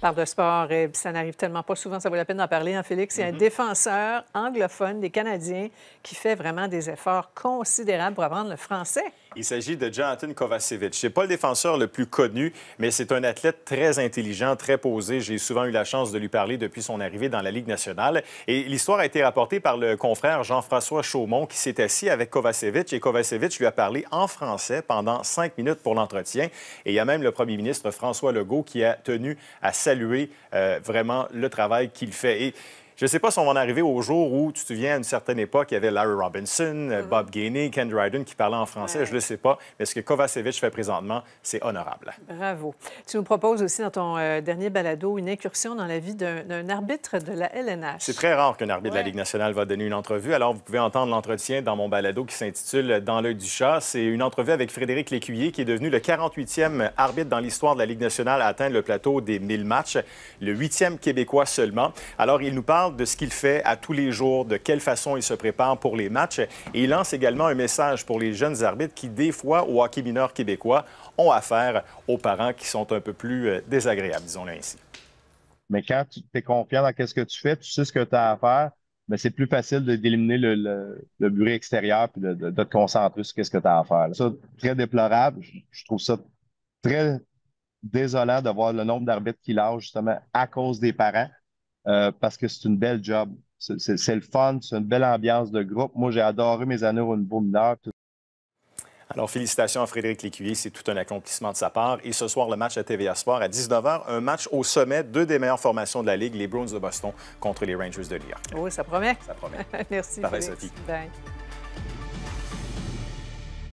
parle de sport euh, ça n'arrive tellement pas souvent, ça vaut la peine d'en parler. Hein, Félix, c'est un mm-hmm. défenseur anglophone des Canadiens qui fait vraiment des efforts considérables pour apprendre le français. Il s'agit de Jonathan Kovacevic. C'est pas le défenseur le plus connu, mais c'est un athlète très intelligent, très posé. J'ai souvent eu la chance de lui parler depuis son arrivée dans la Ligue nationale. Et l'histoire a été rapportée par le confrère Jean-François Chaumont, qui s'est assis avec Kovacevic. Et Kovacevic lui a parlé en français pendant cinq minutes pour l'entretien. Et il y a même le premier ministre François Legault qui a tenu à saluer euh, vraiment le travail qu'il fait. Et je ne sais pas si on va en arriver au jour où, tu te souviens, à une certaine époque, il y avait Larry Robinson, euh, mm-hmm. Bob Gainey, Ken Dryden qui parlaient en français. Je ne le sais pas. Mais ce que Kovacevic fait présentement, c'est honorable. Bravo. Tu nous proposes aussi, dans ton euh, dernier balado, une incursion dans la vie d'un arbitre de la LNH. C'est très rare qu'un arbitre de la Ligue nationale va donner une entrevue. Alors, vous pouvez entendre l'entretien dans mon balado qui s'intitule Dans l'œil du chat. C'est une entrevue avec Frédéric Lécuyer, qui est devenu le 48e arbitre dans l'histoire de la Ligue nationale à atteindre le plateau des 1000 matchs, le 8e Québécois seulement. Alors, il nous parle de ce qu'il fait à tous les jours, de quelle façon il se prépare pour les matchs. Et il lance également un message pour les jeunes arbitres qui, des fois, au hockey mineur québécois, ont affaire aux parents qui sont un peu plus euh, désagréables, disons-le ainsi. Mais quand tu es confiant dans quest ce que tu fais, tu sais ce que tu as à faire, Mais c'est plus facile d'éliminer le, le, extérieur puis de, te concentrer sur quest ce que tu as à faire. Ça, très déplorable. Je, trouve ça très désolant de voir le nombre d'arbitres qui lâchent justement à cause des parents. Euh, parce que c'est une belle job. C'est le fun, c'est une belle ambiance de groupe. Moi, j'ai adoré mes années au niveau mineur. Alors, félicitations à Frédéric Lécuyer. C'est tout un accomplissement de sa part. Et ce soir, le match à TVA Sport à 19h, un match au sommet, deux des meilleures formations de la Ligue, les Bruins de Boston contre les Rangers de New York. Oui, oh, ça promet. Ça promet. Merci. Parfait, Sophie. Bye.